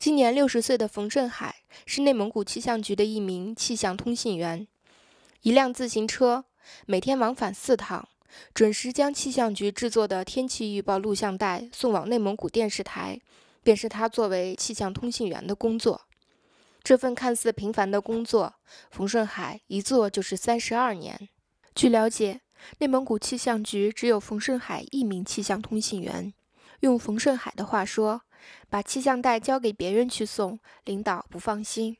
今年六十岁的冯顺海是内蒙古气象局的一名气象通信员，一辆自行车每天往返四趟，准时将气象局制作的天气预报录像带送往内蒙古电视台，便是他作为气象通信员的工作。这份看似平凡的工作，冯顺海一做就是三十二年。据了解，内蒙古气象局只有冯顺海一名气象通信员。用冯顺海的话说。把气象带交给别人去送，领导不放心。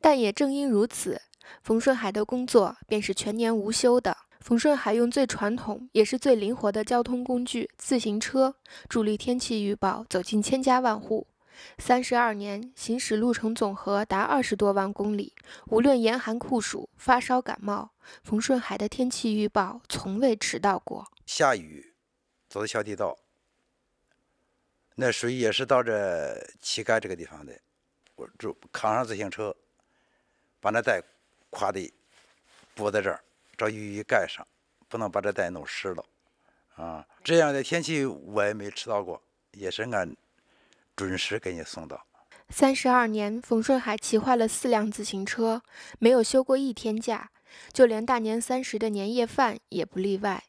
但也正因如此，冯顺海的工作便是全年无休的。冯顺海用最传统也是最灵活的交通工具——自行车，助力天气预报走进千家万户。三十二年，行驶路程总和达二十多万公里。无论严寒酷暑、发烧感冒，冯顺海的天气预报从未迟到过。下雨，走到小地道。那水也是到这膝盖这个地方的，我就扛上自行车，把那袋挎的，拨在这儿，找雨衣盖上，不能把这袋弄湿了，啊，这样的天气我也没迟到过，也是按准时给你送到。三十二年，冯顺海骑坏了四辆自行车，没有休过一天假，就连大年三十的年夜饭也不例外。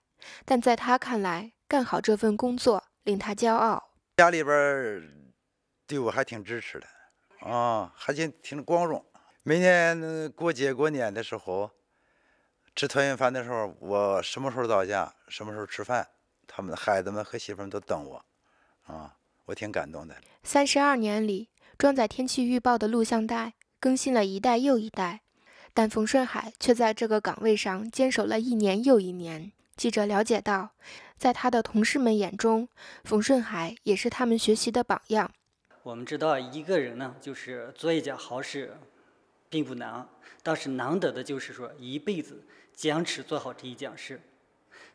但在他看来，干好这份工作令他骄傲。家里边对我还挺支持的啊，还行，挺光荣。每年过节过年的时候，吃团圆饭的时候，我什么时候到家，什么时候吃饭，他们的孩子们和媳妇们都等我啊，我挺感动的。三十二年里，装载天气预报的录像带更新了一代又一代，但冯顺海却在这个岗位上坚守了一年又一年。记者了解到，在他的同事们眼中，冯顺海也是他们学习的榜样。我们知道，一个人呢，就是做一件好事，并不难，但是难得的就是说一辈子坚持做好这一件事。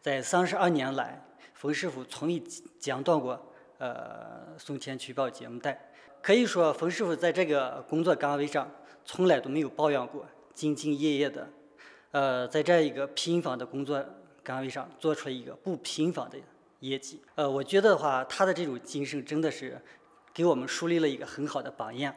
在三十二年来，冯师傅从未间断过呃送钱取报节目带。可以说，冯师傅在这个工作岗位上，从来都没有抱怨过，兢兢业业的，呃，在这一个平凡的工作。岗位上做出了一个不平凡的业绩。呃，我觉得的话，他的这种精神真的是给我们树立了一个很好的榜样，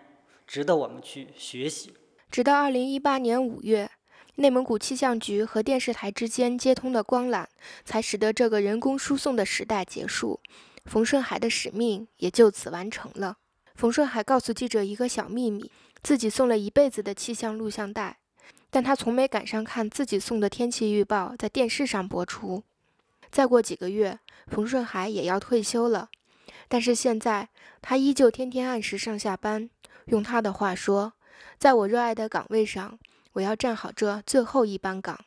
值得我们去学习。直到二零一八年五月，内蒙古气象局和电视台之间接通的光缆，才使得这个人工输送的时代结束。冯顺海的使命也就此完成了。冯顺海告诉记者一个小秘密：自己送了一辈子的气象录像带。但他从没赶上看自己送的天气预报在电视上播出。再过几个月，冯顺海也要退休了。但是现在，他依旧天天按时上下班。用他的话说：“在我热爱的岗位上，我要站好这最后一班岗。”